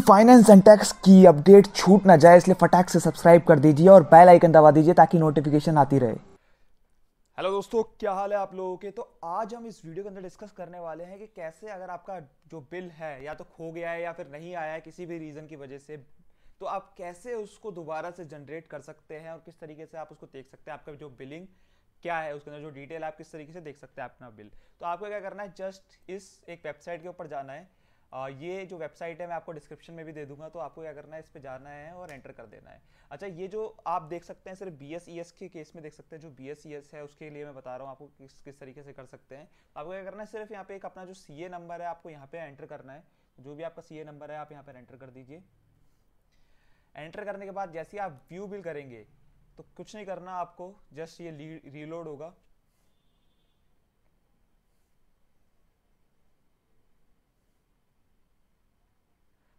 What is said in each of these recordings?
finance and tax की update छूट ना जाए इसलिए फटाक से सब्सक्राइब कर दीजिए और बेल आइकन दबा दीजिए ताकि नोटिफिकेशन आती रहे हेलो दोस्तों क्या हाल है आप लोगों के तो आज हम इस वीडियो के अंदर डिस्कस करने वाले हैं कि कैसे अगर आपका जो बिल है या तो खो गया है या फिर नहीं आया है किसी भी रीज़न की वजह से तो आप कैसे उसको दोबारा से जनरेट कर सकते हैं और किस तरीके से आप उसको देख सकते हैं आपका जो बिलिंग क्या है उसके अंदर जो डिटेल आप किस तरीके से देख सकते हैं अपना बिल तो आपको क्या करना है जस्ट इस एक वेबसाइट के ऊपर जाना है ये जो वेबसाइट है मैं आपको डिस्क्रिप्शन में भी दे दूंगा तो आपको क्या करना है इस पर जाना है और एंटर कर देना है अच्छा ये जो आप देख सकते हैं सिर्फ बी एस ई एस के केस में देख सकते हैं जो बी एस ई एस है उसके लिए मैं बता रहा हूँ आपको किस किस तरीके से कर सकते हैं तो आपको क्या करना है सिर्फ यहाँ पे एक अपना जो सी ए नंबर है आपको यहाँ पे एंटर करना है जो भी आपका सी ए नंबर है आप यहाँ पर एंटर कर दीजिए एंटर करने के बाद जैसे ही आप व्यू बिल करेंगे तो कुछ नहीं करना आपको जस्ट ये रीलोड होगा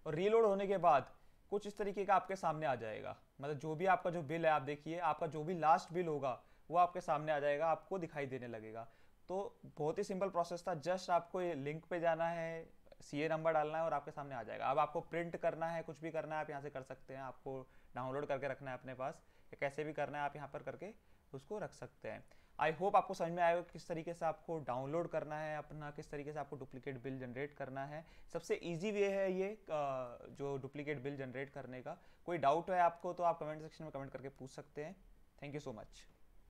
और रीलोड होने के बाद कुछ इस तरीके का आपके सामने आ जाएगा मतलब जो भी आपका जो बिल है आप देखिए आपका जो भी लास्ट बिल होगा वो आपके सामने आ जाएगा आपको दिखाई देने लगेगा तो बहुत ही सिंपल प्रोसेस था जस्ट आपको ये लिंक पे जाना है सी नंबर डालना है और आपके सामने आ जाएगा अब आपको प्रिंट करना है कुछ भी करना है आप यहाँ से कर सकते हैं आपको डाउनलोड करके रखना है अपने पास या कैसे भी करना है आप यहाँ पर करके उसको रख सकते हैं आई होप आपको समझ में आएगा किस तरीके से आपको डाउनलोड करना है अपना किस तरीके से आपको डुप्लीकेट बिल जनरेट करना है सबसे इजी वे है ये जो डुप्लीकेट बिल जनरेट करने का कोई डाउट है आपको तो आप कमेंट सेक्शन में कमेंट करके पूछ सकते हैं थैंक यू सो मच